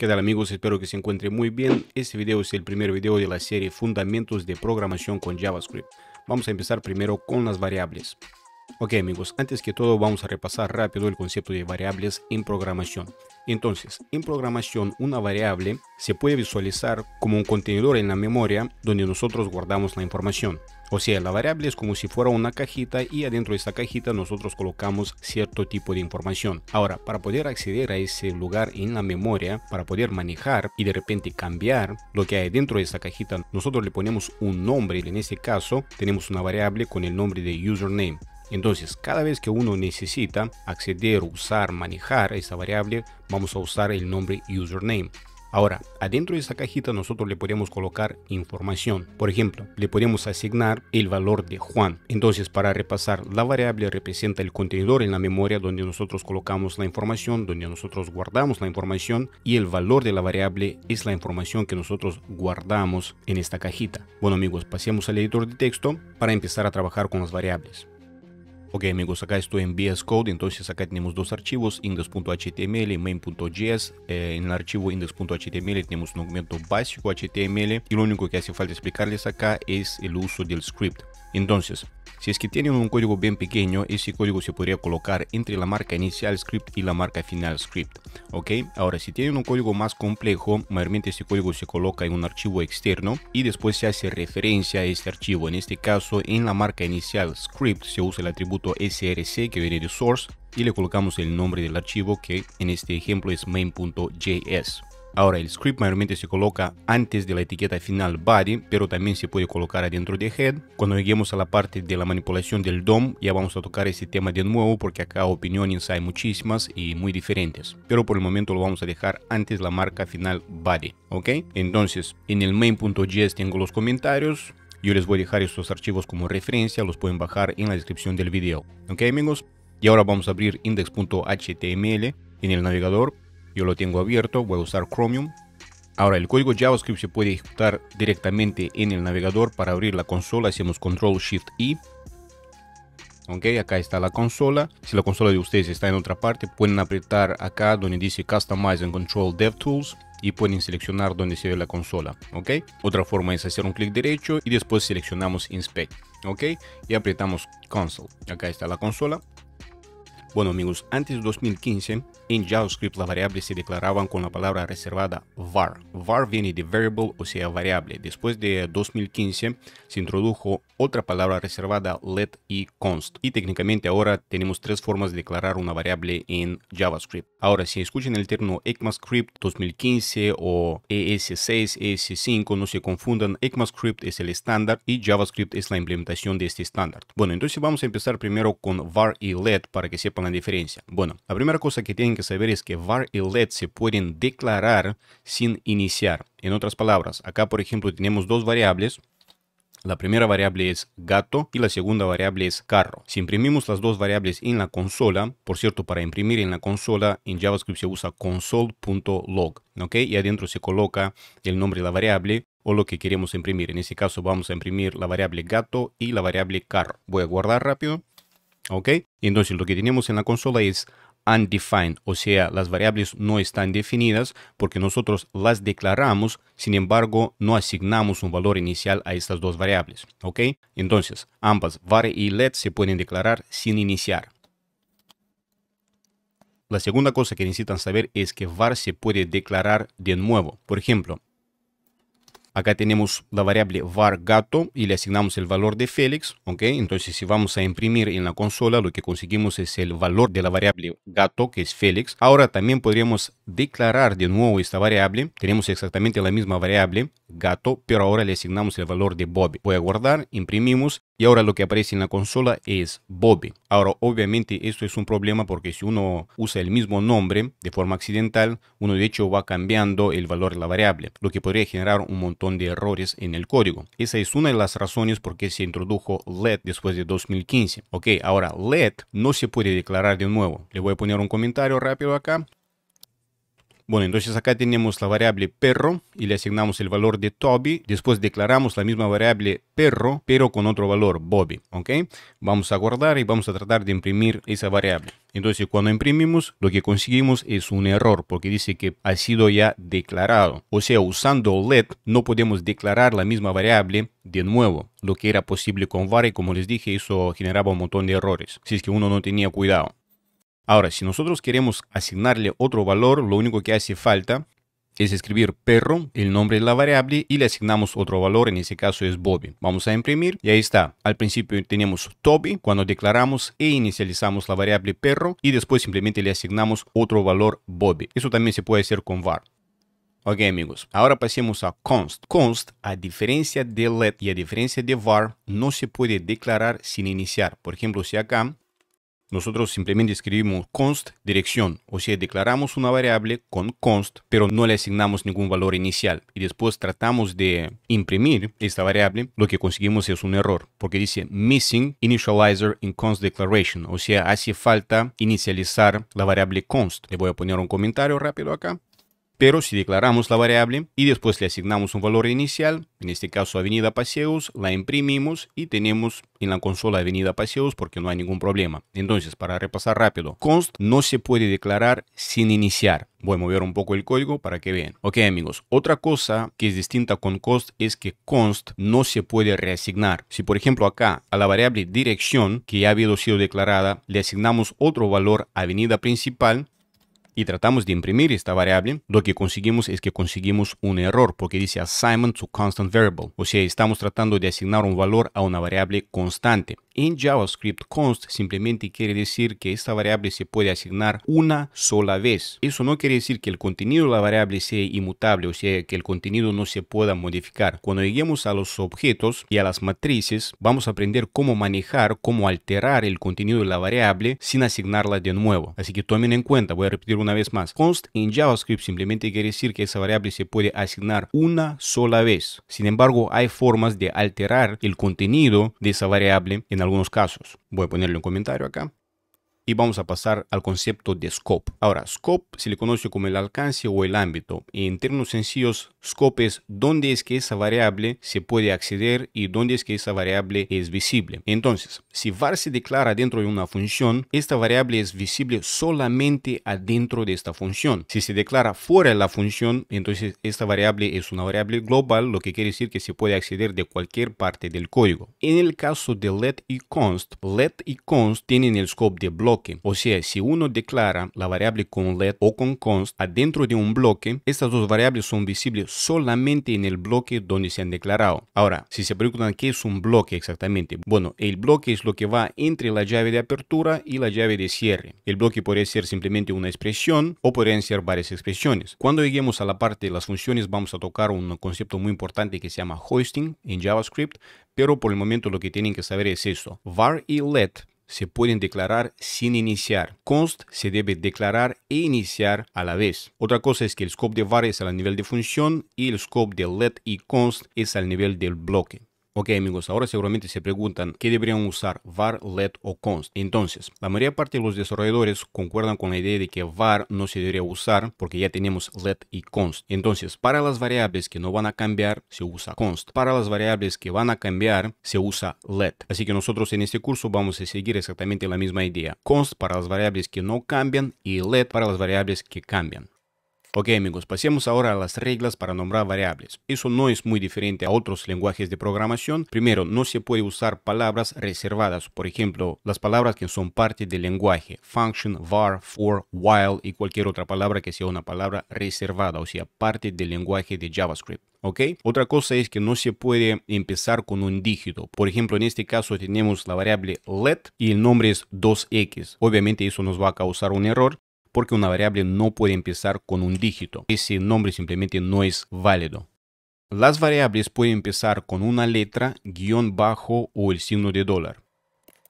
¿Qué tal amigos? Espero que se encuentren muy bien. Este video es el primer video de la serie Fundamentos de Programación con JavaScript. Vamos a empezar primero con las variables. Ok amigos, antes que todo vamos a repasar rápido el concepto de variables en programación. Entonces, en programación, una variable se puede visualizar como un contenedor en la memoria donde nosotros guardamos la información. O sea, la variable es como si fuera una cajita y adentro de esa cajita nosotros colocamos cierto tipo de información. Ahora, para poder acceder a ese lugar en la memoria, para poder manejar y de repente cambiar lo que hay dentro de esa cajita, nosotros le ponemos un nombre. y En este caso, tenemos una variable con el nombre de username. Entonces, cada vez que uno necesita acceder, usar, manejar esa variable, vamos a usar el nombre username. Ahora, adentro de esta cajita nosotros le podemos colocar información. Por ejemplo, le podemos asignar el valor de Juan. Entonces, para repasar, la variable representa el contenedor en la memoria donde nosotros colocamos la información, donde nosotros guardamos la información y el valor de la variable es la información que nosotros guardamos en esta cajita. Bueno amigos, pasemos al editor de texto para empezar a trabajar con las variables. Ok amigos, acá estoy en VS Code, entonces acá tenemos dos archivos, index.html y main.js. Eh, en el archivo index.html tenemos un documento básico HTML y lo único que hace falta explicarles acá es el uso del script. Entonces, si es que tienen un código bien pequeño, ese código se podría colocar entre la marca inicial script y la marca final script. Ok, ahora si tienen un código más complejo, mayormente ese código se coloca en un archivo externo y después se hace referencia a este archivo. En este caso, en la marca inicial script se usa el atributo src que viene de source y le colocamos el nombre del archivo que en este ejemplo es main.js. Ahora el script mayormente se coloca antes de la etiqueta final body, pero también se puede colocar adentro de head. Cuando lleguemos a la parte de la manipulación del DOM ya vamos a tocar ese tema de nuevo porque acá opiniones hay muchísimas y muy diferentes. Pero por el momento lo vamos a dejar antes la marca final body, ¿ok? Entonces en el main.js tengo los comentarios, yo les voy a dejar estos archivos como referencia, los pueden bajar en la descripción del video. ¿Ok amigos? Y ahora vamos a abrir index.html en el navegador yo lo tengo abierto, voy a usar Chromium. Ahora el código JavaScript se puede ejecutar directamente en el navegador para abrir la consola, hacemos Control Shift I. Ok, acá está la consola. Si la consola de ustedes está en otra parte, pueden apretar acá donde dice Customize and Control tools y pueden seleccionar donde se ve la consola, ¿ok? Otra forma es hacer un clic derecho y después seleccionamos Inspect, ¿ok? Y apretamos Console. Acá está la consola. Bueno amigos, antes de 2015 en JavaScript las variables se declaraban con la palabra reservada var. Var viene de variable, o sea, variable. Después de 2015 se introdujo otra palabra reservada let y const. Y técnicamente ahora tenemos tres formas de declarar una variable en JavaScript. Ahora, si escuchan el término ECMAScript 2015 o ES6, ES5, no se confundan. ECMAScript es el estándar y JavaScript es la implementación de este estándar. Bueno, entonces vamos a empezar primero con var y let para que sepan la diferencia. Bueno, la primera cosa que tienen que saber es que var y let se pueden declarar sin iniciar. En otras palabras, acá por ejemplo tenemos dos variables. La primera variable es gato y la segunda variable es carro. Si imprimimos las dos variables en la consola, por cierto, para imprimir en la consola en JavaScript se usa console.log, ¿ok? Y adentro se coloca el nombre de la variable o lo que queremos imprimir. En este caso vamos a imprimir la variable gato y la variable carro. Voy a guardar rápido. ¿Ok? Entonces lo que tenemos en la consola es undefined, o sea, las variables no están definidas porque nosotros las declaramos, sin embargo, no asignamos un valor inicial a estas dos variables, ¿ok? Entonces, ambas var y let se pueden declarar sin iniciar. La segunda cosa que necesitan saber es que var se puede declarar de nuevo. Por ejemplo, Acá tenemos la variable var gato y le asignamos el valor de Félix, aunque Entonces si vamos a imprimir en la consola, lo que conseguimos es el valor de la variable gato, que es Félix. Ahora también podríamos declarar de nuevo esta variable. Tenemos exactamente la misma variable, Gato, pero ahora le asignamos el valor de Bobby. Voy a guardar, imprimimos y ahora lo que aparece en la consola es Bobby. Ahora, obviamente esto es un problema porque si uno usa el mismo nombre de forma accidental, uno de hecho va cambiando el valor de la variable, lo que podría generar un montón de errores en el código. Esa es una de las razones por qué se introdujo LED después de 2015. Ok, ahora LED no se puede declarar de nuevo. Le voy a poner un comentario rápido acá. Bueno, entonces acá tenemos la variable perro y le asignamos el valor de Toby. Después declaramos la misma variable perro, pero con otro valor, Bobby. ¿Ok? Vamos a guardar y vamos a tratar de imprimir esa variable. Entonces, cuando imprimimos, lo que conseguimos es un error, porque dice que ha sido ya declarado. O sea, usando let, no podemos declarar la misma variable de nuevo. Lo que era posible con var, y como les dije, eso generaba un montón de errores, si es que uno no tenía cuidado. Ahora, si nosotros queremos asignarle otro valor, lo único que hace falta es escribir perro, el nombre de la variable y le asignamos otro valor, en este caso es Bobby. Vamos a imprimir y ahí está. Al principio tenemos Toby cuando declaramos e inicializamos la variable perro y después simplemente le asignamos otro valor Bobby. Eso también se puede hacer con var. Ok amigos, ahora pasemos a const. Const, a diferencia de let y a diferencia de var, no se puede declarar sin iniciar. Por ejemplo, si acá nosotros simplemente escribimos const dirección, o sea, declaramos una variable con const, pero no le asignamos ningún valor inicial. Y después tratamos de imprimir esta variable, lo que conseguimos es un error, porque dice missing initializer in const declaration, o sea, hace falta inicializar la variable const. Le voy a poner un comentario rápido acá. Pero si declaramos la variable y después le asignamos un valor inicial, en este caso Avenida Paseos, la imprimimos y tenemos en la consola Avenida Paseos porque no hay ningún problema. Entonces, para repasar rápido, const no se puede declarar sin iniciar. Voy a mover un poco el código para que vean. Ok amigos, otra cosa que es distinta con const es que const no se puede reasignar. Si por ejemplo acá a la variable dirección que ya ha habido sido declarada le asignamos otro valor avenida principal, y tratamos de imprimir esta variable, lo que conseguimos es que conseguimos un error porque dice assignment to constant variable, o sea, estamos tratando de asignar un valor a una variable constante. En JavaScript const simplemente quiere decir que esta variable se puede asignar una sola vez. Eso no quiere decir que el contenido de la variable sea inmutable, o sea, que el contenido no se pueda modificar. Cuando lleguemos a los objetos y a las matrices, vamos a aprender cómo manejar, cómo alterar el contenido de la variable sin asignarla de nuevo. Así que tomen en cuenta, voy a repetir una vez más, const en JavaScript simplemente quiere decir que esa variable se puede asignar una sola vez. Sin embargo, hay formas de alterar el contenido de esa variable en algunos casos. Voy a ponerle un comentario acá y vamos a pasar al concepto de scope. Ahora, scope se le conoce como el alcance o el ámbito. en términos sencillos, scope es dónde es que esa variable se puede acceder y dónde es que esa variable es visible. Entonces, si var se declara dentro de una función, esta variable es visible solamente adentro de esta función. Si se declara fuera de la función, entonces esta variable es una variable global, lo que quiere decir que se puede acceder de cualquier parte del código. En el caso de let y const, let y const tienen el scope de block o sea, si uno declara la variable con let o con const adentro de un bloque, estas dos variables son visibles solamente en el bloque donde se han declarado. Ahora, si se preguntan qué es un bloque exactamente, bueno, el bloque es lo que va entre la llave de apertura y la llave de cierre. El bloque podría ser simplemente una expresión o podrían ser varias expresiones. Cuando lleguemos a la parte de las funciones, vamos a tocar un concepto muy importante que se llama hoisting en JavaScript, pero por el momento lo que tienen que saber es esto. var y let se pueden declarar sin iniciar. Const se debe declarar e iniciar a la vez. Otra cosa es que el scope de var es a nivel de función y el scope de let y const es al nivel del bloque. Ok amigos, ahora seguramente se preguntan qué deberían usar var, let o const. Entonces, la mayoría parte de los desarrolladores concuerdan con la idea de que var no se debería usar porque ya tenemos let y const. Entonces, para las variables que no van a cambiar se usa const. Para las variables que van a cambiar se usa let. Así que nosotros en este curso vamos a seguir exactamente la misma idea. Const para las variables que no cambian y let para las variables que cambian. Ok amigos, pasemos ahora a las reglas para nombrar variables. Eso no es muy diferente a otros lenguajes de programación. Primero, no se puede usar palabras reservadas, por ejemplo, las palabras que son parte del lenguaje, function, var, for, while y cualquier otra palabra que sea una palabra reservada, o sea, parte del lenguaje de JavaScript. ¿ok? Otra cosa es que no se puede empezar con un dígito. Por ejemplo, en este caso tenemos la variable let y el nombre es 2x. Obviamente eso nos va a causar un error porque una variable no puede empezar con un dígito. Ese nombre simplemente no es válido. Las variables pueden empezar con una letra, guión bajo o el signo de dólar.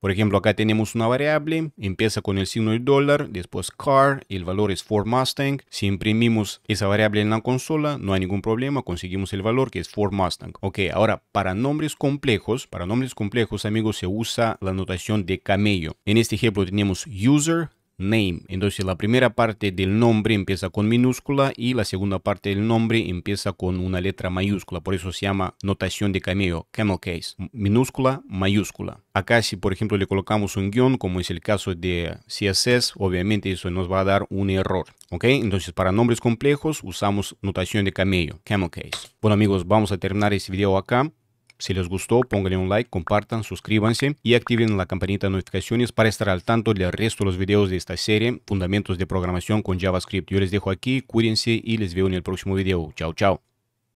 Por ejemplo, acá tenemos una variable, empieza con el signo de dólar, después car, el valor es Ford Mustang. Si imprimimos esa variable en la consola, no hay ningún problema, conseguimos el valor que es Ford Mustang. Ok, ahora para nombres complejos, para nombres complejos, amigos, se usa la notación de camello. En este ejemplo tenemos user, name. Entonces la primera parte del nombre empieza con minúscula y la segunda parte del nombre empieza con una letra mayúscula. Por eso se llama notación de camello, camel case, minúscula, mayúscula. Acá si por ejemplo le colocamos un guión, como es el caso de CSS, obviamente eso nos va a dar un error. ¿Ok? Entonces para nombres complejos usamos notación de camello, camel case. Bueno amigos, vamos a terminar este video acá. Si les gustó, pónganle un like, compartan, suscríbanse y activen la campanita de notificaciones para estar al tanto del resto de los videos de esta serie, Fundamentos de Programación con JavaScript. Yo les dejo aquí, cuídense y les veo en el próximo video. Chao, chao.